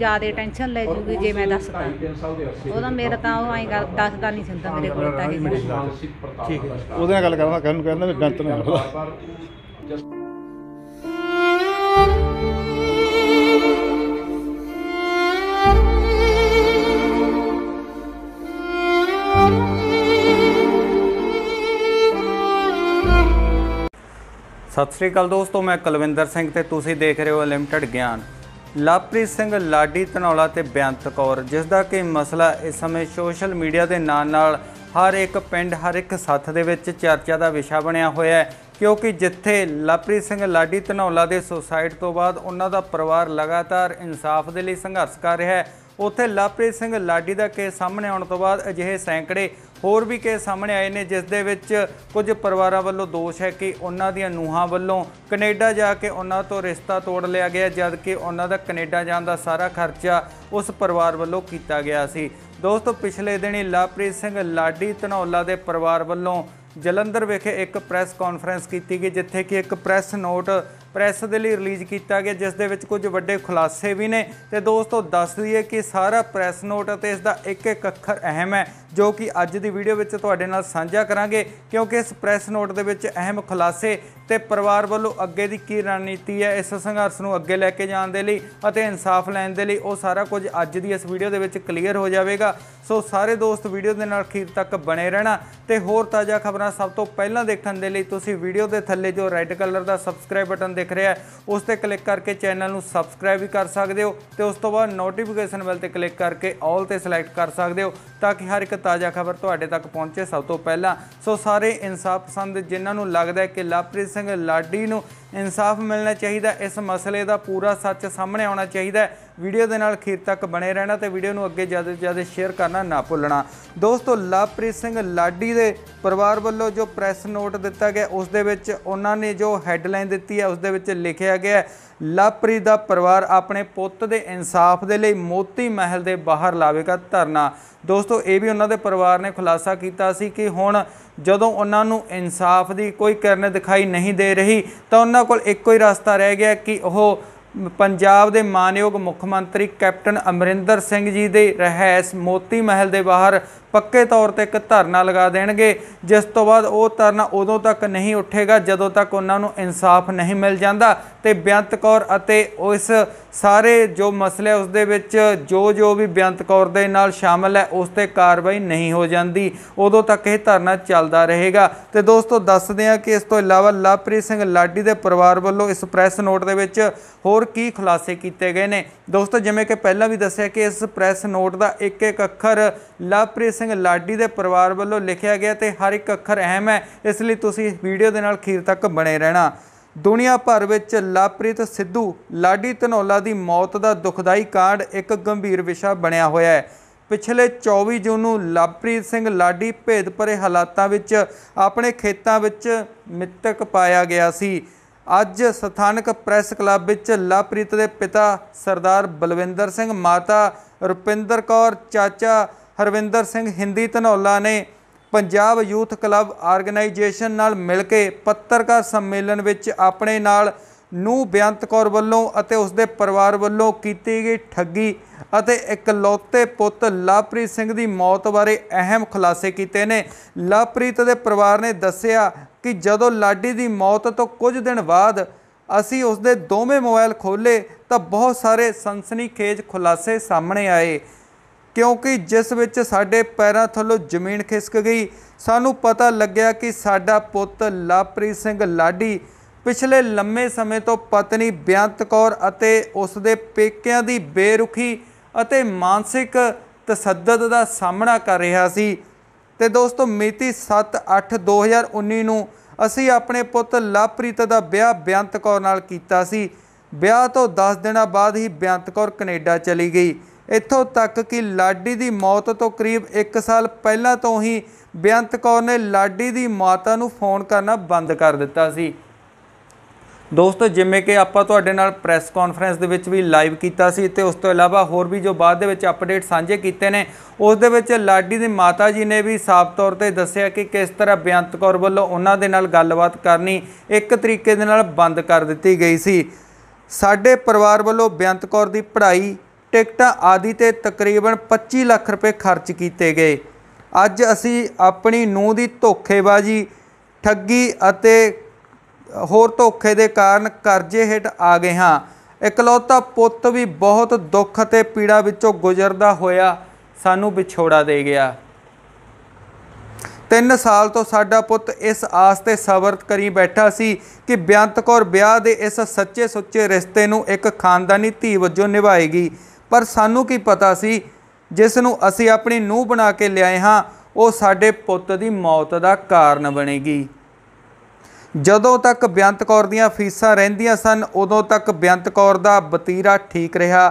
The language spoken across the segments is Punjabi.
ਜ਼ਿਆਦਾ ਟੈਨਸ਼ਨ ਲੈ ਜੂਗੀ ਜੇ ਮੈਂ ਦੱਸਦਾ ਉਹਦਾ ਮੇਰਾ ਤਾਂ ਉਹ ਐਂ ਗੱਲ ਦੱਸਦਾ ਨਹੀਂ ਸੰਦਾ ਮੇਰੇ ਕੋਲ ਤਾਂ ਹੀ ਠੀਕ ਹੈ ਉਹਦੇ ਨਾਲ ਗੱਲ ਕਰਦਾ ਕਰਨ ਕਹਿੰਦਾ ਮੈਂ ਗੰਤ ਨਹੀਂ ਕਰਦਾ ਸਤਿ ਸ੍ਰੀ ਅਕਾਲ ਦੋਸਤੋ ਮੈਂ ਕੁਲਵਿੰਦਰ ਸਿੰਘ ਤੇ ਤੁਸੀਂ ਦੇਖ ਰਹੇ ਹੋ ਲਿਮਟਿਡ ਗਿਆਨ ਲਵਪ੍ਰੀਤ ਸਿੰਘ ਲਾਡੀ ਧਨੌਲਾ ਤੇ ਬਿਆੰਤ ਕੌਰ ਜਿਸ ਦਾ ਕਿ ਮਸਲਾ ਇਸ ਸਮੇਂ ਸੋਸ਼ਲ ਮੀਡੀਆ ਦੇ ਨਾਲ ਨਾਲ ਹਰ ਇੱਕ ਪਿੰਡ ਹਰ ਇੱਕ ਸੱਥ ਦੇ ਵਿੱਚ ਚਰਚਾ ਦਾ ਵਿਸ਼ਾ ਬਣਿਆ ਹੋਇਆ ਹੈ ਕਿਉਂਕਿ ਜਿੱਥੇ ਲਵਪ੍ਰੀਤ ਸਿੰਘ ਲਾਡੀ ਧਨੌਲਾ ਦੇ ਸੁਸਾਇਡ ਤੋਂ ਬਾਅਦ ਉਹਨਾਂ ਦਾ ਪਰਿਵਾਰ ਲਗਾਤਾਰ ਇਨਸਾਫ ਦੇ ਲਈ ਸੰਘਰਸ਼ ਕਰ ਰਿਹਾ ਹੈ ਉੱਥੇ ਲਵਪ੍ਰੀਤ ਸਿੰਘ ਲਾਡੀ ਦਾ ਕੇਸ ਸਾਹਮਣੇ ਆਉਣ ਤੋਂ ਬਾਅਦ ਅਜਿਹੇ ਸੈਂਕੜੇ ਹੋਰ ਵੀ ਕੇਸ ਸਾਹਮਣੇ ਆਏ ਨੇ ਜਿਸ ਦੇ ਵਿੱਚ ਕੁਝ ਪਰਿਵਾਰਾਂ ਵੱਲੋਂ ਦੋਸ਼ ਹੈ ਕਿ ਉਹਨਾਂ ਦੀਆਂ ਨੂਹਾਂ ਵੱਲੋਂ ਕੈਨੇਡਾ ਜਾ ਕੇ ਉਹਨਾਂ ਤੋਂ ਰਿਸ਼ਤਾ ਤੋੜ ਲਿਆ ਗਿਆ ਜਦ ਕਿ ਉਹਨਾਂ ਦਾ ਕੈਨੇਡਾ ਜਾਣ ਦਾ ਸਾਰਾ ਖਰਚਾ ਉਸ ਪਰਿਵਾਰ ਵੱਲੋਂ ਕੀਤਾ ਗਿਆ ਸੀ ਦੋਸਤੋ ਪਿਛਲੇ ਦਿਨੀ ਲਾਪ੍ਰੀਤ ਸਿੰਘ ਲਾਡੀ ਧਨੌਲਾ ਦੇ ਪਰਿਵਾਰ ਵੱਲੋਂ ਜਲੰਧਰ ਵਿਖੇ ਇੱਕ ਪ੍ਰੈਸ ਕਾਨਫਰੰਸ ਕੀਤੀ ਗਈ ਜਿੱਥੇ ਕਿ ਇੱਕ ਪ੍ਰੈਸ ਨੋਟ ਪ੍ਰੈਸ ਦੇ ਲਈ ਰਿਲੀਜ਼ ਕੀਤਾ ਗਿਆ ਜਿਸ ਦੇ ਵਿੱਚ ਕੁਝ ਵੱਡੇ ਖੁਲਾਸੇ ਵੀ ਨੇ ਤੇ ਦੋਸਤੋ ਦੱਸ ਦਈਏ ਕਿ ਸਾਰਾ ਪ੍ਰੈਸ ਨੋਟ ਅਤੇ ਇਸ ਦਾ ਇੱਕ ਇੱਕ ਅੱਖਰ ਅਹਿਮ ਹੈ ਜੋ ਕਿ ਅੱਜ ਦੀ ਵੀਡੀਓ ਵਿੱਚ ਤੁਹਾਡੇ ਨਾਲ ਸਾਂਝਾ ਕਰਾਂਗੇ ਕਿਉਂਕਿ ਇਸ ਪ੍ਰੈਸ ਨੋਟ ਦੇ ਵਿੱਚ ਅਹਿਮ ਖੁਲਾਸੇ ਤੇ ਪਰਿਵਾਰ ਵੱਲੋਂ ਅੱਗੇ ਦੀ ਕੀ ਰਣਨੀਤੀ ਹੈ ਇਸ ਸੰਘਰਸ਼ ਨੂੰ ਅੱਗੇ ਲੈ ਕੇ ਜਾਣ ਦੇ ਲਈ ਅਤੇ ਇਨਸਾਫ ਲੈਣ ਦੇ ਲਈ ਉਹ ਸਾਰਾ ਕੁਝ ਅੱਜ ਦੀ ਇਸ ਵੀਡੀਓ ਦੇ ਵਿੱਚ ਕਲੀਅਰ ਹੋ ਜਾਵੇਗਾ ਸੋ ਸਾਰੇ ਦੋਸਤ ਵੀਡੀਓ ਦੇ ਨਾਲ ਅਖੀਰ ਤੱਕ ਬਣੇ ਰਹਿਣਾ ਤੇ ਹੋਰ ਤਾਜ਼ਾ ਖਬਰਾਂ ਸਭ ਤੋਂ ਪਹਿਲਾਂ ਦੇਖਣ ਦੇ ਲਈ ਤੁਸੀਂ ਵੀਡੀਓ ਦੇ ਥੱਲੇ ਜੋ ਰੈੱਡ ਕਲਰ ਦਾ ਸਬਸਕ੍ਰਾਈਬ ਬਟਨ ਦਿਖ ਰਿਹਾ ਹੈ ਉਸ ਤੇ ਕਲਿੱਕ ਕਰਕੇ ਚੈਨਲ ਨੂੰ ਸਬਸਕ੍ਰਾਈਬ ਵੀ ਕਰ ਸਕਦੇ ਹੋ ਤੇ ਉਸ ਤੋਂ ਬਾਅਦ ਨੋਟੀਫਿਕੇਸ਼ਨ ਬੈਲ ਤੇ ਕਲਿੱਕ ਕਰਕੇ ਆਲ ਤੇ ਸਿਲੈਕਟ ਕਰ ਸਕਦੇ ਹੋ ਤਾਂ ਕਿ ਹਰ ਇੱਕ ਤਾਜ਼ਾ ਖਬਰ ਤੁਹਾਡੇ ਤੱਕ ਪਹੁੰਚੇ ਸਭ ਤੋਂ ਪਹਿਲਾਂ ਸੋ ਸਾਰੇ ਇਨਸਾਫ ਪਸੰਦ ਜਿਨ੍ਹਾਂ ਨੂੰ ਲੱਗਦਾ ਹੈ ਕਿ ਲਵਪ੍ਰੀਤ ਸਿੰਘ ਲਾਡੀ ਨੂੰ ਇਨਸਾਫ ਮਿਲਣਾ ਚਾਹੀਦਾ ਇਸ ਮਸਲੇ ਦਾ ਪੂਰਾ ਸੱਚ ਸਾਹਮਣੇ ਆਉਣਾ ਚਾਹੀਦਾ ਹੈ ਵੀਡੀਓ ਦੇ ਨਾਲ ਅਖੀਰ ਤੱਕ ਬਣੇ ਰਹਿਣਾ ਤੇ ਵੀਡੀਓ ਨੂੰ ਅੱਗੇ ਜ਼ਿਆਦਾ ਤੋਂ ਜ਼ਿਆਦਾ ਸ਼ੇਅਰ ਕਰਨਾ ਨਾ ਭੁੱਲਣਾ ਦੋਸਤੋ ਲਵਪ੍ਰੀਤ ਸਿੰਘ ਲਾਡੀ ਦੇ ਪਰਿਵਾਰ ਵੱਲੋਂ ਜੋ ਪ੍ਰੈਸ ਨੋਟ ਦਿੱਤਾ ਗਿਆ ਉਸ ਦੇ ਵਿੱਚ ਉਹਨਾਂ ਨੇ ਜੋ ਹੈਡਲਾਈਨ ਦਿੱਤੀ ਹੈ ਉਸ ਦੇ ਵਿੱਚ ਲਿਖਿਆ ਗਿਆ ਲਵਪ੍ਰੀਤ ਦਾ ਪਰਿਵਾਰ ਆਪਣੇ ਪੁੱਤ ਦੇ ਇਨਸਾਫ ਦੇ ਲਈ ਮੋਤੀ ਮਹਿਲ ਦੇ ਬਾਹਰ ਲਾਵੇਗਾ ਧਰਨਾ ਦੋਸਤੋ ਇਹ ਵੀ ਉਹਨਾਂ ਦੇ ਪਰਿਵਾਰ ਨੇ ਖੁਲਾਸਾ ਕੀਤਾ ਸੀ ਕਿ ਹੁਣ ਜਦੋਂ ਉਹਨਾਂ ਨੂੰ ਇਨਸਾਫ ਦੀ ਕੋਈ ਕਿਰਨ ਦਿਖਾਈ ਨਹੀਂ ਦੇ ਰਹੀ ਤਾਂ ਉਹਨਾਂ ਕੋਲ ਇੱਕੋ ਹੀ ਰਸਤਾ ਰਹਿ ਗਿਆ ਕਿ ਉਹ ਪੰਜਾਬ ਦੇ ਮਾਨਯੋਗ ਮੁੱਖ ਮੰਤਰੀ ਕੈਪਟਨ ਅਮਰਿੰਦਰ ਸਿੰਘ ਜੀ ਦੇ ਰਹਿਸ ਮੋਤੀ ਮਹਿਲ ਦੇ ਬਾਹਰ ਪੱਕੇ ਤੌਰ ਤੇ ਇੱਕ ਧਰਨਾ ਲਗਾ ਦੇਣਗੇ ਜਿਸ ਤੋਂ ਬਾਅਦ ਉਹ ਧਰਨਾ ਉਦੋਂ ਤੱਕ ਨਹੀਂ ਉੱਠੇਗਾ ਜਦੋਂ ਤੱਕ ਉਹਨਾਂ ਨੂੰ ਇਨਸਾਫ ਨਹੀਂ ਮਿਲ ਜਾਂਦਾ ਤੇ ਬਿਆੰਤ ਕੌਰ ਅਤੇ ਉਸ ਸਾਰੇ ਜੋ ਮਸਲੇ ਉਸ ਦੇ ਵਿੱਚ ਜੋ ਜੋ ਵੀ ਬਿਆੰਤ ਕੌਰ ਦੇ ਨਾਲ ਸ਼ਾਮਲ ਹੈ ਉਸ ਤੇ ਕਾਰਵਾਈ ਨਹੀਂ ਹੋ ਜਾਂਦੀ ਉਦੋਂ ਤੱਕ ਇਹ ਧਰਨਾ ਚੱਲਦਾ ਰਹੇਗਾ ਤੇ ਦੋਸਤੋ ਦੱਸਦੇ ਹਾਂ ਕਿ ਇਸ ਤੋਂ ਇਲਾਵਾ ਲਵਪ੍ਰੀਤ ਸਿੰਘ ਲਾਡੀ ਦੇ ਪਰਿਵਾਰ ਵੱਲੋਂ ਇਸ ਪ੍ਰੈਸ ਨੋਟ ਦੇ ਵਿੱਚ ਹੋਰ ਕੀ ਖੁਲਾਸੇ ਕੀਤੇ ਗਏ ਨੇ ਦੋਸਤੋ ਜਿਵੇਂ ਕਿ ਪਹਿਲਾਂ ਵੀ ਦੱਸਿਆ ਕਿ ਇਸ ਪ੍ਰੈਸ ਨੋਟ ਦਾ ਇੱਕ ਇੱਕ ਅੱਖਰ ਲਵਪ੍ਰੀਤ ਸਿੰਘ ਲਾਡੀ ਦੇ ਪਰਿਵਾਰ ਵੱਲੋਂ ਲਿਖਿਆ ਗਿਆ ਤੇ ਹਰ ਇੱਕ ਅੱਖਰ ਅਹਿਮ ਹੈ ਇਸ ਲਈ ਤੁਸੀਂ ਵੀਡੀਓ ਦੇ ਨਾਲ ਖੀਰ ਤੱਕ ਬਣੇ ਰਹਿਣਾ ਦੁਨੀਆ ਭਰ ਵਿੱਚ ਲਵਪ੍ਰੀਤ ਸਿੱਧੂ ਲਾਡੀ ਧਨੋਲਾ ਦੀ ਮੌਤ ਦਾ ਦੁਖਦਾਈ ਕਾਂਡ ਇੱਕ ਗੰਭੀਰ ਵਿਸ਼ਾ ਬਣਿਆ ਹੋਇਆ ਹੈ ਪਿਛਲੇ 24 ਜੂਨ ਨੂੰ ਲਵਪ੍ਰੀਤ ਸਿੰਘ ਲਾਡੀ ਭੇਦ ਭਰੇ ਹਾਲਾਤਾਂ ਵਿੱਚ ਆਪਣੇ ਖੇਤਾਂ ਵਿੱਚ ਮਿੱਤਕ ਪਾਇਆ ਗਿਆ ਸੀ ਅੱਜ ਸਥਾਨਕ ਪ੍ਰੈਸ ਕਲੱਬ ਵਿੱਚ ਲਵਪ੍ਰੀਤ ਦੇ ਪਿਤਾ ਸਰਦਾਰ ਬਲਵਿੰਦਰ ਸਿੰਘ ਮਾਤਾ ਰੁਪਿੰਦਰ ਕੌਰ ਚਾਚਾ ਹਰਵਿੰਦਰ ਸਿੰਘ ਹਿੰਦੀ ਧਨੌਲਾ ਨੇ ਪੰਜਾਬ ਯੂਥ ਕਲੱਬ ਆਰਗੇਨਾਈਜੇਸ਼ਨ ਨਾਲ ਮਿਲ ਕੇ ਪੱਤਰਕਾਰ ਸੰਮੇਲਨ ਵਿੱਚ ਆਪਣੇ ਨਾਲ ਨੂ ਬਿਆੰਤ ਕੌਰ ਵੱਲੋਂ ਅਤੇ ਉਸ ਦੇ ਪਰਿਵਾਰ ਵੱਲੋਂ ਕੀਤੀ ਗਈ ਠੱਗੀ ਅਤੇ ਇਕਲੌਤੇ ਪੁੱਤ ਲਵਪ੍ਰੀਤ ਸਿੰਘ ਦੀ ਮੌਤ ਬਾਰੇ ਅਹਿਮ ਖੁਲਾਸੇ ਕੀਤੇ ਨੇ ਲਵਪ੍ਰੀਤ ਦੇ ਪਰਿਵਾਰ ਨੇ ਦੱਸਿਆ ਕਿ ਜਦੋਂ ਲਾਡੀ ਦੀ ਮੌਤ ਤੋਂ ਕੁਝ ਦਿਨ ਬਾਅਦ ਅਸੀਂ ਉਸ ਦੇ ਦੋਵੇਂ ਮੋਬਾਈਲ ਖੋਲੇ ਤਾਂ ਬਹੁਤ ਸਾਰੇ ਸਨਸਨੀਖੇਜ ਖੁਲਾਸੇ ਸਾਹਮਣੇ ਆਏ ਕਿਉਂਕਿ ਜਿਸ ਵਿੱਚ ਸਾਡੇ ਪੈਰਾਂ ਥੱਲੋਂ ਜ਼ਮੀਨ ਖਿਸਕ ਗਈ ਸਾਨੂੰ ਪਤਾ ਲੱਗਿਆ ਕਿ ਸਾਡਾ ਪੁੱਤ ਲਾਪਰੀ ਸਿੰਘ ਲਾਡੀ ਪਿਛਲੇ ਲੰਮੇ ਸਮੇਂ ਤੋਂ ਪਤਨੀ ਬਿਆੰਤ ਕੌਰ ਅਤੇ ਉਸ ਦੇ ਪੇਕਿਆਂ ਦੀ ਬੇਰੁਖੀ ਅਤੇ ਮਾਨਸਿਕ ਤਸੱਦਦ ਦਾ ਸਾਹਮਣਾ ਕਰ ਰਿਹਾ ਸੀ ਤੇ ਦੋਸਤੋ ਮਿਤੀ 7/8/2019 ਨੂੰ ਅਸੀਂ ਆਪਣੇ ਪੁੱਤ ਲਾਪ੍ਰੀਤ ਦਾ ਵਿਆਹ ਬਿਆੰਤ ਕੌਰ ਨਾਲ ਕੀਤਾ ਸੀ ਵਿਆਹ ਤੋਂ 10 ਦਿਨਾਂ ਬਾਅਦ ਹੀ ਬਿਆੰਤ ਕੌਰ ਕੈਨੇਡਾ ਚਲੀ ਗਈ ਇੱਥੋਂ ਤੱਕ ਕਿ ਲਾਡੀ ਦੀ ਮੌਤ ਤੋਂ ਕਰੀਬ 1 ਸਾਲ ਪਹਿਲਾਂ ਤੋਂ ਹੀ ਬਿਆੰਤ ਕੌਰ ਨੇ ਲਾਡੀ ਦੀ ਮਾਤਾ ਨੂੰ ਫੋਨ ਕਰਨਾ ਬੰਦ ਕਰ ਦਿੱਤਾ ਸੀ ਦੋਸਤੋ ਜਿਵੇਂ ਕਿ ਆਪਾਂ ਤੁਹਾਡੇ ਨਾਲ ਪ੍ਰੈਸ ਕਾਨਫਰੰਸ ਦੇ ਵਿੱਚ ਵੀ ਲਾਈਵ ਕੀਤਾ ਸੀ ਤੇ ਉਸ ਤੋਂ ਇਲਾਵਾ ਹੋਰ ਵੀ ਜੋ ਬਾਅਦ ਦੇ ਵਿੱਚ ਅਪਡੇਟ ਸਾਂਝੇ ਕੀਤੇ ਨੇ ਉਸ ਦੇ ਵਿੱਚ ਲਾਡੀ ਦੇ ਮਾਤਾ ਜੀ ਨੇ ਵੀ ਸਾਫ਼ ਤੌਰ ਤੇ ਦੱਸਿਆ ਕਿ ਕਿਸ ਤਰ੍ਹਾਂ ਬਿਆੰਤ ਕੌਰ ਵੱਲੋਂ ਉਹਨਾਂ ਦੇ ਨਾਲ ਗੱਲਬਾਤ ਕਰਨੀ ਇੱਕ ਤਰੀਕੇ ਦੇ ਨਾਲ ਬੰਦ ਕਰ ਦਿੱਤੀ ਗਈ ਸੀ ਸਾਡੇ ਪਰਿਵਾਰ ਵੱਲੋਂ ਬਿਆੰਤ ਕੌਰ ਦੀ ਪੜ੍ਹਾਈ ਟਿਕਟਾਂ ਆਦਿ ਤੇ ਤਕਰੀਬਨ 25 ਲੱਖ ਰੁਪਏ ਖਰਚ ਕੀਤੇ ਗਏ ਅੱਜ ਅਸੀਂ ਆਪਣੀ ਨੂੰ ਦੀ ਧੋਖੇਬਾਜ਼ੀ ਠੱਗੀ ਅਤੇ ਹੋਰ ਧੋਖੇ ਦੇ ਕਾਰਨ ਕਰਜ਼ੇ ਹਿੱਟ ਆ ਗਏ ਹਾਂ ਇਕਲੌਤਾ ਪੁੱਤ ਵੀ ਬਹੁਤ ਦੁੱਖ ਅਤੇ ਪੀੜਾ ਵਿੱਚੋਂ ਗੁਜ਼ਰਦਾ ਹੋਇਆ ਸਾਨੂੰ ਵਿਛੋੜਾ ਦੇ ਗਿਆ 3 ਸਾਲ ਤੋਂ ਸਾਡਾ ਪੁੱਤ ਇਸ ਆਸ ਤੇ ਸਬਰ ਕਰੀ ਬੈਠਾ ਸੀ ਕਿ ਬਿਆੰਤ ਕੌਰ ਵਿਆਹ ਦੇ ਇਸ ਸੱਚੇ ਸੁੱਚੇ ਰਿਸ਼ਤੇ ਨੂੰ ਇੱਕ ਖਾਨਦਾਨੀ ਧੀ ਵਜੋਂ ਨਿਭਾਏਗੀ ਪਰ ਸਾਨੂੰ ਕੀ ਪਤਾ ਸੀ ਜਿਸ ਨੂੰ ਅਸੀਂ ਆਪਣੀ ਨੂੰਹ ਬਣਾ ਕੇ ਲਿਆਏ ਹਾਂ ਉਹ ਸਾਡੇ ਪੁੱਤ ਦੀ ਮੌਤ ਦਾ ਕਾਰਨ ਬਣੇਗੀ ਜਦੋਂ ਤੱਕ ਬਿਆੰਤ ਕੌਰ ਦੀਆਂ ਫੀਸਾਂ ਰਹਿੰਦੀਆਂ ਸਨ ਉਦੋਂ ਤੱਕ ਬਿਆੰਤ ਕੌਰ ਦਾ ਬਤੀਰਾ ਠੀਕ ਰਿਹਾ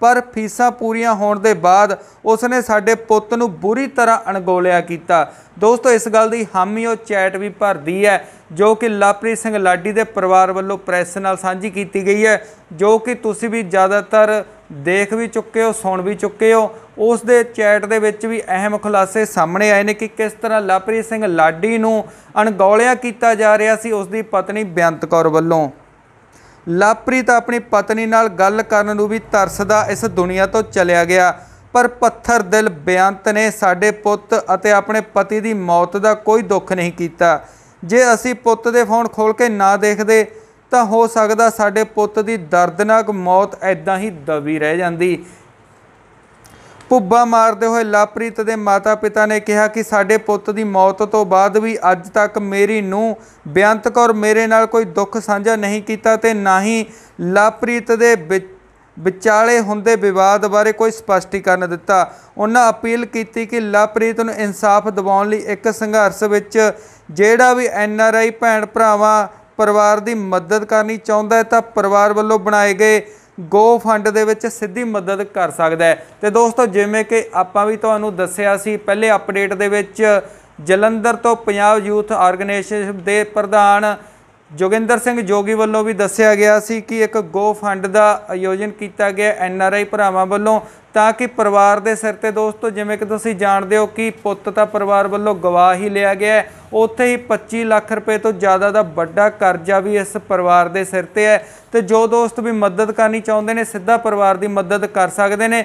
ਪਰ ਫੀਸਾਂ ਪੂਰੀਆਂ ਹੋਣ ਦੇ ਬਾਅਦ ਉਸਨੇ ਸਾਡੇ ਪੁੱਤ ਨੂੰ ਬੁਰੀ ਤਰ੍ਹਾਂ ਅਣਗੋਲਿਆ ਕੀਤਾ ਦੋਸਤੋ ਇਸ ਗੱਲ ਦੀ ਹਾਮੀ ਉਹ ਚੈਟ ਵੀ ਭਰਦੀ ਹੈ ਜੋ ਕਿ ਲਾਪਰੀ ਸਿੰਘ ਲਾਡੀ ਦੇ ਪਰਿਵਾਰ ਵੱਲੋਂ ਪ੍ਰੈਸ ਨਾਲ ਸਾਂਝੀ ਕੀਤੀ ਗਈ ਹੈ ਜੋ ਕਿ ਤੁਸੀਂ ਵੀ ਜ਼ਿਆਦਾਤਰ ਦੇਖ ਵੀ ਚੁੱਕੇ ਹੋ ਸੁਣ ਵੀ ਚੁੱਕੇ ਹੋ ਉਸ ਦੇ ਚੈਟ ਦੇ ਵਿੱਚ ਵੀ ਅਹਿਮ ਖੁਲਾਸੇ ਸਾਹਮਣੇ ਆਏ ਨੇ ਕਿ ਕਿਸ ਤਰ੍ਹਾਂ ਲਵਪ੍ਰੀਤ ਸਿੰਘ ਲਾਡੀ ਨੂੰ ਅਣਗੌਲਿਆ ਕੀਤਾ ਜਾ ਰਿਹਾ ਸੀ ਉਸ ਦੀ ਪਤਨੀ ਬਿਆੰਤ ਕੌਰ ਵੱਲੋਂ ਲਵਪ੍ਰੀਤ ਆਪਣੀ ਪਤਨੀ ਨਾਲ ਗੱਲ ਕਰਨ ਨੂੰ ਵੀ ਤਰਸਦਾ ਇਸ ਦੁਨੀਆ ਤੋਂ ਚਲਿਆ ਗਿਆ ਪਰ ਪੱਥਰ ਦਿਲ ਬਿਆੰਤ ਨੇ ਸਾਡੇ ਪੁੱਤ ਅਤੇ ਆਪਣੇ ਪਤੀ ਦੀ ਮੌਤ ਦਾ ਕੋਈ ਦੁੱਖ ਨਹੀਂ ਕੀਤਾ ਜੇ ਅਸੀਂ ਪੁੱਤ ਦੇ ਫੋਨ ਖੋਲ ਕੇ ਨਾ ਦੇਖਦੇ ਤਾਂ ਹੋ ਸਕਦਾ ਸਾਡੇ ਪੁੱਤ ਦੀ ਦਰਦਨਾਕ ਮੌਤ ਐਦਾਂ ਹੀ ਦਬੀ ਰਹਿ ਜਾਂਦੀ ਪੁੱਬਾ ਮਾਰਦੇ ਹੋਏ ਲਾਪ੍ਰੀਤ ਦੇ ਮਾਤਾ-ਪਿਤਾ ਨੇ ਕਿਹਾ ਕਿ ਸਾਡੇ ਪੁੱਤ ਦੀ ਮੌਤ ਤੋਂ ਬਾਅਦ ਵੀ ਅੱਜ ਤੱਕ ਮੇਰੀ ਨੂੰ ਬਿਆੰਤ ਕੌਰ ਮੇਰੇ ਨਾਲ ਕੋਈ ਦੁੱਖ ਸਾਂਝਾ ਨਹੀਂ ਕੀਤਾ ਤੇ ਨਾ ਹੀ ਲਾਪ੍ਰੀਤ ਦੇ ਵਿਚਾਲੇ ਹੁੰਦੇ ਵਿਵਾਦ ਬਾਰੇ ਕੋਈ ਸਪਸ਼ਟੀਕਰਨ ਦਿੱਤਾ ਉਹਨਾਂ ਅਪੀਲ ਕੀਤੀ ਕਿ ਲਾਪ੍ਰੀਤ ਨੂੰ ਇਨਸਾਫ ਦਿਵਾਉਣ ਲਈ ਇੱਕ ਸੰਘਰਸ਼ ਵਿੱਚ ਜਿਹੜਾ ਵੀ ਐਨਆਰਆਈ ਭੈਣ ਭਰਾਵਾਂ ਪਰਿਵਾਰ ਦੀ ਮਦਦ ਕਰਨੀ ਚਾਹੁੰਦਾ ਹੈ ਤਾਂ ਪਰਿਵਾਰ ਵੱਲੋਂ ਬਣਾਏ ਗਏ ਗੋ ਫੰਡ ਦੇ ਵਿੱਚ ਸਿੱਧੀ ਮਦਦ ਕਰ ਸਕਦਾ ਹੈ ਤੇ ਦੋਸਤੋ ਜਿਵੇਂ ਕਿ ਆਪਾਂ ਵੀ ਤੁਹਾਨੂੰ ਦੱਸਿਆ ਸੀ ਪਹਿਲੇ ਅਪਡੇਟ ਦੇ ਵਿੱਚ ਜਲੰਧਰ ਤੋਂ ਪੰਜਾਬ ਯੂਥ ਆਰਗੇਨਾਈਜੇਸ਼ਨ ਦੇ ਪ੍ਰਧਾਨ ਜੋਗਿੰਦਰ ਸਿੰਘ ਜੋਗੀ ਵੱਲੋਂ ਵੀ ਦੱਸਿਆ ਗਿਆ ਸੀ ਕਿ ਇੱਕ ਗੋ ਫੰਡ ਦਾ ਆਯੋਜਨ ਕੀਤਾ ਗਿਆ ਐਨ ਆਰ ਆਈ ਭਰਾਵਾਂ ਵੱਲੋਂ ਤਾਂ ਕਿ ਪਰਿਵਾਰ ਦੇ ਸਿਰ ਤੇ ਦੋਸਤੋ ਜਿਵੇਂ ਕਿ ਤੁਸੀਂ ਜਾਣਦੇ ਹੋ ਕਿ ਪੁੱਤ ਤਾਂ ਪਰਿਵਾਰ ਵੱਲੋਂ ਗਵਾਹ ਹੀ ਲਿਆ ਗਿਆ ਉੱਥੇ ਹੀ 25 ਲੱਖ ਰੁਪਏ ਤੋਂ ਜ਼ਿਆਦਾ ਦਾ ਵੱਡਾ ਕਰਜ਼ਾ ਵੀ ਇਸ ਪਰਿਵਾਰ ਦੇ ਸਿਰ ਤੇ ਹੈ ਤੇ ਜੋ ਦੋਸਤ ਵੀ ਮਦਦ ਕਰਨੀ ਚਾਹੁੰਦੇ ਨੇ ਸਿੱਧਾ ਪਰਿਵਾਰ ਦੀ ਮਦਦ ਕਰ ਸਕਦੇ ਨੇ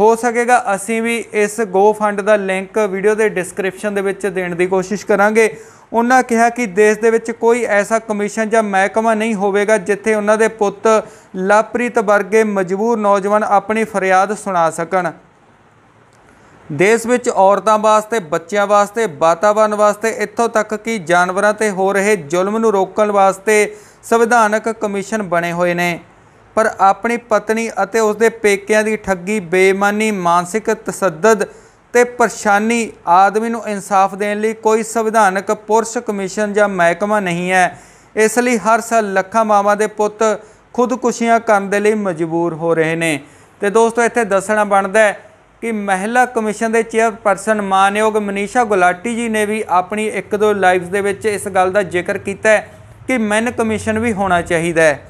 ਹੋ ਸਕੇਗਾ ਅਸੀਂ ਵੀ ਇਸ ਗੋ ਫੰਡ ਦਾ ਲਿੰਕ ਵੀਡੀਓ ਦੇ ਡਿਸਕ੍ਰਿਪਸ਼ਨ ਦੇ ਵਿੱਚ ਦੇਣ ਦੀ ਕੋਸ਼ਿਸ਼ ਕਰਾਂਗੇ ਉਹਨਾਂ ਕਿਹਾ ਕਿ ਦੇਸ਼ ਦੇ ਵਿੱਚ ਕੋਈ ਐਸਾ ਕਮਿਸ਼ਨ ਜਾਂ ਮਹਿਕਮਾ ਨਹੀਂ ਹੋਵੇਗਾ ਜਿੱਥੇ ਉਹਨਾਂ ਦੇ ਪੁੱਤ ਲਾਪਰੀਤ ਵਰਗੇ ਮਜਬੂਰ ਨੌਜਵਾਨ ਆਪਣੀ ਫਰਿਆਦ ਸੁਣਾ ਸਕਣ ਦੇਸ਼ ਵਿੱਚ ਔਰਤਾਂ ਵਾਸਤੇ ਬੱਚਿਆਂ ਵਾਸਤੇ ਵਾਤਾਵਰਣ ਵਾਸਤੇ ਇੱਥੋਂ ਤੱਕ ਕਿ ਜਾਨਵਰਾਂ ਤੇ ਹੋ ਰਹੇ ਜ਼ੁਲਮ ਨੂੰ ਰੋਕਣ ਵਾਸਤੇ ਸੰਵਿਧਾਨਕ ਕਮਿਸ਼ਨ ਬਣੇ ਹੋਏ ਨੇ ਪਰ ਆਪਣੀ ਪਤਨੀ ਅਤੇ ਉਸਦੇ ਪੇਕਿਆਂ ਦੀ ਠੱਗੀ ਬੇਈਮਾਨੀ ਮਾਨਸਿਕ ਤਸੱਦਦ ਤੇ ਪਰੇਸ਼ਾਨੀ ਆਦਮੀ ਨੂੰ ਇਨਸਾਫ ਦੇਣ ਲਈ ਕੋਈ ਸੰਵਿਧਾਨਕ ਪੁਰਸ਼ ਕਮਿਸ਼ਨ ਜਾਂ ਮਹਿਕਮਾ ਨਹੀਂ ਹੈ ਇਸ ਲਈ ਹਰ ਸਾਲ ਲੱਖਾਂ ਮਾਵਾਂ ਦੇ ਪੁੱਤ ਖੁਦਕੁਸ਼ੀਆਂ ਕਰਨ ਦੇ ਲਈ ਮਜਬੂਰ ਹੋ ਰਹੇ ਨੇ ਤੇ ਦੋਸਤੋ ਇੱਥੇ ਦੱਸਣਾ ਬਣਦਾ ਹੈ ਕਿ ਮਹਿਲਾ ਕਮਿਸ਼ਨ ਦੇ ਚੇਅਰਪਰਸਨ ਮਾਨਯੋਗ ਮਨੀਸ਼ਾ ਗੁਲਾਟੀ ਜੀ ਨੇ ਵੀ ਆਪਣੀ ਇੱਕ ਦੋ ਲਾਈਵਸ ਦੇ ਵਿੱਚ ਇਸ ਗੱਲ ਦਾ ਜ਼ਿਕਰ ਕੀਤਾ ਕਿ ਮੈਨ ਕਮਿਸ਼ਨ ਵੀ ਹੋਣਾ ਚਾਹੀਦਾ ਹੈ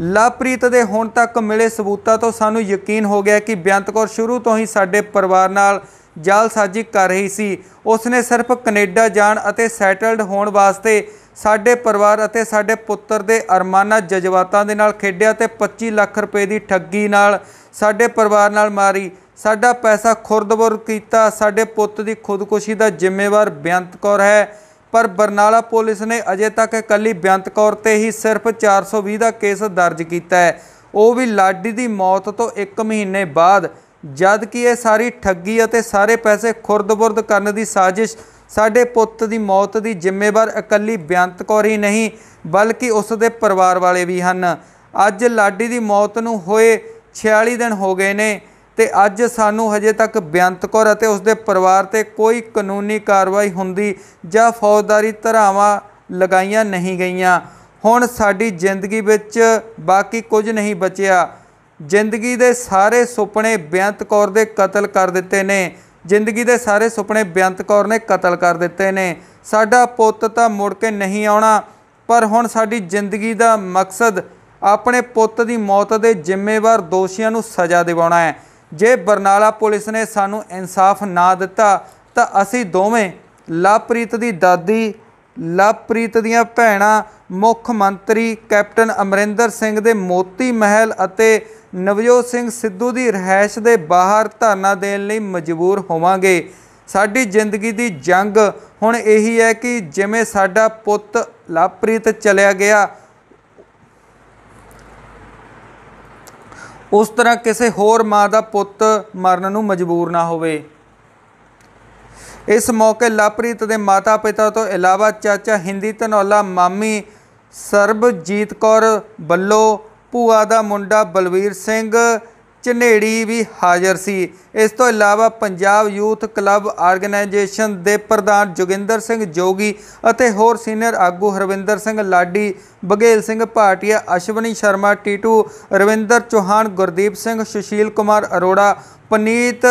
ਲਾਪਰੀਤ ਦੇ ਹੁਣ ਤੱਕ ਮਿਲੇ ਸਬੂਤਾਂ ਤੋਂ ਸਾਨੂੰ ਯਕੀਨ ਹੋ ਗਿਆ ਕਿ ਬਿਆੰਤ ਕੌਰ ਸ਼ੁਰੂ ਤੋਂ ਹੀ ਸਾਡੇ ਪਰਿਵਾਰ ਨਾਲ ਜਾਲਸਾਜ਼ੀ ਕਰ ਰਹੀ ਸੀ ਉਸ ਨੇ ਸਿਰਫ ਕੈਨੇਡਾ ਜਾਣ ਅਤੇ ਸੈਟਲਡ ਹੋਣ ਵਾਸਤੇ ਸਾਡੇ ਪਰਿਵਾਰ ਅਤੇ ਸਾਡੇ ਪੁੱਤਰ ਦੇ ਅਰਮਾਨਾਂ ਜਜ਼ਬਾਤਾਂ ਦੇ ਨਾਲ ਖੇਡਿਆ ਤੇ 25 ਲੱਖ ਰੁਪਏ ਦੀ ਠੱਗੀ ਨਾਲ ਸਾਡੇ ਪਰਿਵਾਰ ਨਾਲ ਮਾਰੀ ਸਾਡਾ ਪੈਸਾ ਖੁਰਦਬੁਰ ਕੀਤਾ ਸਾਡੇ ਪੁੱਤ ਦੀ ਖੁਦਕੁਸ਼ੀ ਦਾ ਜ਼ਿੰਮੇਵਾਰ ਬਿਆੰਤ ਕੌਰ ਹੈ ਪਰ ਬਰਨਾਲਾ ਪੁਲਿਸ ਨੇ ਅਜੇ ਤੱਕ ਇਕੱਲੀ ਬਿਆੰਤ ਕੌਰ ਤੇ ਹੀ ਸਿਰਫ 420 ਦਾ ਕੇਸ ਦਰਜ ਕੀਤਾ ਹੈ ਉਹ ਵੀ ਲਾਡੀ ਦੀ ਮੌਤ ਤੋਂ 1 ਮਹੀਨੇ ਬਾਅਦ ਜਦ ਕਿ ਇਹ ਸਾਰੀ ਠੱਗੀ ਅਤੇ ਸਾਰੇ ਪੈਸੇ ਖੁਰਦ-ਬੁਰਦ ਕਰਨ ਦੀ ਸਾਜ਼ਿਸ਼ ਸਾਡੇ ਪੁੱਤ ਦੀ ਮੌਤ ਦੀ ਜ਼ਿੰਮੇਵਾਰ ਇਕੱਲੀ ਬਿਆੰਤ ਕੌਰ ਹੀ ਨਹੀਂ ਬਲਕਿ ਉਸ ਦੇ ਪਰਿਵਾਰ ਵਾਲੇ ਵੀ ਹਨ ਅੱਜ ਲਾਡੀ ਦੀ ਮੌਤ ਨੂੰ ਹੋਏ 46 ਦਿਨ ਹੋ ਗਏ ਨੇ ਤੇ ਅੱਜ ਸਾਨੂੰ ਹਜੇ ਤੱਕ ਬਿਆੰਤ ਕੌਰ ਅਤੇ ਉਸ ਦੇ ਪਰਿਵਾਰ ਤੇ ਕੋਈ ਕਾਨੂੰਨੀ ਕਾਰਵਾਈ ਹੁੰਦੀ ਜਾਂ ਫੌਜਦਾਰੀ ਧਰਾਵਾਂ ਲਗਾਈਆਂ ਨਹੀਂ ਗਈਆਂ ਹੁਣ ਸਾਡੀ ਜ਼ਿੰਦਗੀ ਵਿੱਚ ਬਾਕੀ ਕੁਝ ਨਹੀਂ ਬਚਿਆ ਜ਼ਿੰਦਗੀ ਦੇ ਸਾਰੇ ਸੁਪਨੇ ਬਿਆੰਤ ਕੌਰ ਦੇ ਕਤਲ ਕਰ ਦਿੱਤੇ ਨੇ ਜ਼ਿੰਦਗੀ ਦੇ ਸਾਰੇ ਸੁਪਨੇ ਬਿਆੰਤ ਕੌਰ ਨੇ ਕਤਲ ਕਰ ਦਿੱਤੇ ਨੇ ਸਾਡਾ ਪੁੱਤ ਤਾਂ ਮੁੜ ਕੇ ਨਹੀਂ ਆਉਣਾ ਪਰ ਹੁਣ ਸਾਡੀ ਜ਼ਿੰਦਗੀ ਦਾ ਮਕਸਦ ਆਪਣੇ ਪੁੱਤ ਦੀ ਮੌਤ ਦੇ ਜ਼ਿੰਮੇਵਾਰ ਦੋਸ਼ੀਆਂ ਨੂੰ ਸਜ਼ਾ ਦਿਵਾਉਣਾ ਹੈ ਜੇ ਬਰਨਾਲਾ ਪੁਲਿਸ ਨੇ ਸਾਨੂੰ ਇਨਸਾਫ ਨਾ ਦਿੱਤਾ ਤਾਂ ਅਸੀਂ ਦੋਵੇਂ ਲਵਪ੍ਰੀਤ ਦੀ ਦਾਦੀ ਲਵਪ੍ਰੀਤ ਦੀਆਂ ਭੈਣਾਂ ਮੁੱਖ ਮੰਤਰੀ ਕੈਪਟਨ ਅਮਰਿੰਦਰ ਸਿੰਘ ਦੇ ਮੋਤੀ ਮਹਿਲ ਅਤੇ ਨਵਜੋਤ ਸਿੰਘ ਸਿੱਧੂ ਦੀ ਰਹਿائش ਦੇ ਬਾਹਰ ਧਰਨਾ ਦੇਣ ਲਈ ਮਜਬੂਰ ਹੋਵਾਂਗੇ ਸਾਡੀ ਜ਼ਿੰਦਗੀ ਦੀ ਜੰਗ ਹੁਣ ਇਹੀ ਹੈ ਕਿ ਜਿਵੇਂ ਸਾਡਾ ਪੁੱਤ ਲਾਪ੍ਰੀਤ ਚਲਿਆ ਗਿਆ ਉਸ ਤਰ੍ਹਾਂ ਕਿਸੇ ਹੋਰ ਮਾਂ ਦਾ ਪੁੱਤ ਮਰਨ ਨੂੰ ਮਜਬੂਰ ਨਾ ਹੋਵੇ ਇਸ ਮੌਕੇ ਲਾਪ੍ਰੀਤ ਦੇ ਮਾਤਾ-ਪਿਤਾ ਤੋਂ ਇਲਾਵਾ ਚਾਚਾ ਹਿੰਦੀ ਧਨੌਲਾ ਮਾਮੀ ਸਰਬਜੀਤ ਕੌਰ ਵੱਲੋਂ ਭੂਆ ਦਾ ਮੁੰਡਾ ਬਲਵੀਰ ਸਿੰਘ ਚਨੇੜੀ ਵੀ ਹਾਜ਼ਰ ਸੀ ਇਸ ਤੋਂ ਇਲਾਵਾ ਪੰਜਾਬ ਯੂਥ ਕਲੱਬ ਆਰਗੇਨਾਈਜੇਸ਼ਨ ਦੇ ਪ੍ਰਧਾਨ ਜੋਗਿੰਦਰ ਸਿੰਘ ਜੋਗੀ ਅਤੇ ਹੋਰ ਸੀਨੀਅਰ ਆਗੂ ਹਰਵਿੰਦਰ ਸਿੰਘ ਲਾਡੀ ਬਗੇਲ ਸਿੰਘ ਭਾਟੀਆ ਅਸ਼ਵਨੀ ਸ਼ਰਮਾ ਟੀਟੂ ਰਵਿੰਦਰ ਚੋਹਾਨ ਗੁਰਦੀਪ ਸਿੰਘ ਸੁਸ਼ੀਲ ਕੁਮਾਰ ਅਰੋੜਾ ਪਨੀਤ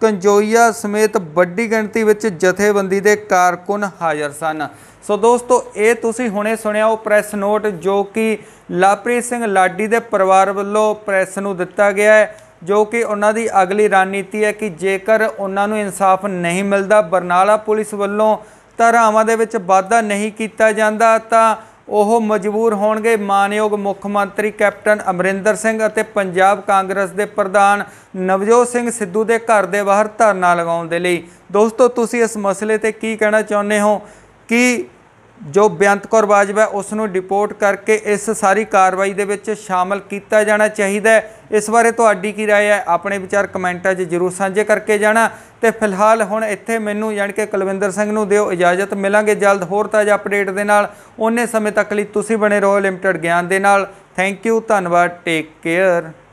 ਕੰਜੋਈਆ ਸਮੇਤ ਵੱਡੀ ਗਿਣਤੀ ਵਿੱਚ ਜਥੇਬੰਦੀ ਦੇ ਕਾਰਕੁਨ ਹਾਜ਼ਰ ਸਨ ਸੋ ਦੋਸਤੋ ਇਹ ਤੁਸੀਂ ਹੁਣੇ ਸੁਣਿਆ ਉਹ ਪ੍ਰੈਸ ਨੋਟ ਜੋ ਕਿ ਲਾਪ੍ਰੀਤ ਸਿੰਘ ਲਾਡੀ ਦੇ ਪਰਿਵਾਰ ਵੱਲੋਂ ਪ੍ਰੈਸ ਨੂੰ ਦਿੱਤਾ ਗਿਆ ਹੈ ਜੋ ਕਿ ਉਹਨਾਂ ਦੀ ਅਗਲੀ ਰਣਨੀਤੀ ਹੈ ਕਿ ਜੇਕਰ ਉਹਨਾਂ ਨੂੰ ਇਨਸਾਫ ਨਹੀਂ ਮਿਲਦਾ ਬਰਨਾਲਾ ਪੁਲਿਸ ਵੱਲੋਂ ਧਾਰਾਵਾਂ ਦੇ ਵਿੱਚ ਵਾਧਾ ਨਹੀਂ ਕੀਤਾ ਜਾਂਦਾ ਤਾਂ ਉਹ ਮਜਬੂਰ ਹੋਣਗੇ ਮਾਨਯੋਗ ਮੁੱਖ ਮੰਤਰੀ ਕੈਪਟਨ ਅਮਰਿੰਦਰ ਸਿੰਘ ਅਤੇ ਪੰਜਾਬ ਕਾਂਗਰਸ ਦੇ ਪ੍ਰਧਾਨ ਨਵਜੋਤ ਸਿੰਘ ਸਿੱਧੂ ਦੇ ਘਰ ਦੇ ਬਾਹਰ ਧਰਨਾ ਲਗਾਉਣ ਦੇ ਲਈ ਦੋਸਤੋ ਤੁਸੀਂ ਇਸ ਮਸਲੇ ਤੇ ਕੀ ਕਹਿਣਾ ਚਾਹੁੰਦੇ ਹੋ ਕਿ ਜੋ ਬਿਆੰਤ ਕੌਰ ਬਾਜਵਾ ਉਸ ਨੂੰ ਡਿਪੋਰਟ ਕਰਕੇ ਇਸ ਸਾਰੀ ਕਾਰਵਾਈ ਦੇ ਵਿੱਚ ਸ਼ਾਮਲ ਕੀਤਾ ਜਾਣਾ ਚਾਹੀਦਾ ਹੈ ਇਸ ਬਾਰੇ ਤੁਹਾਡੀ ਕੀ رائے ਹੈ ਆਪਣੇ ਵਿਚਾਰ ਕਮੈਂਟਾਂ 'ਚ ਜਰੂਰ ਸਾਂਝੇ ਕਰਕੇ ਜਾਣਾ ਤੇ ਫਿਲਹਾਲ ਹੁਣ ਇੱਥੇ ਮੈਨੂੰ ਯਾਨੀ ਕਿ ਕੁਲਵਿੰਦਰ ਸਿੰਘ ਨੂੰ ਦਿਓ ਇਜਾਜ਼ਤ ਮਿਲਾਂਗੇ ਜਲਦ ਹੋਰ ਤਾਜ਼ਾ ਅਪਡੇਟ ਦੇ ਨਾਲ ਉਹਨੇ ਸਮੇਂ ਤੱਕ ਲਈ ਤੁਸੀਂ ਬਣੇ ਰਹੋ ਲਿਮਟਿਡ ਗਿਆਨ ਦੇ ਨਾਲ ਥੈਂਕ ਯੂ ਧੰਨਵਾਦ ਟੇਕ ਕੇਅਰ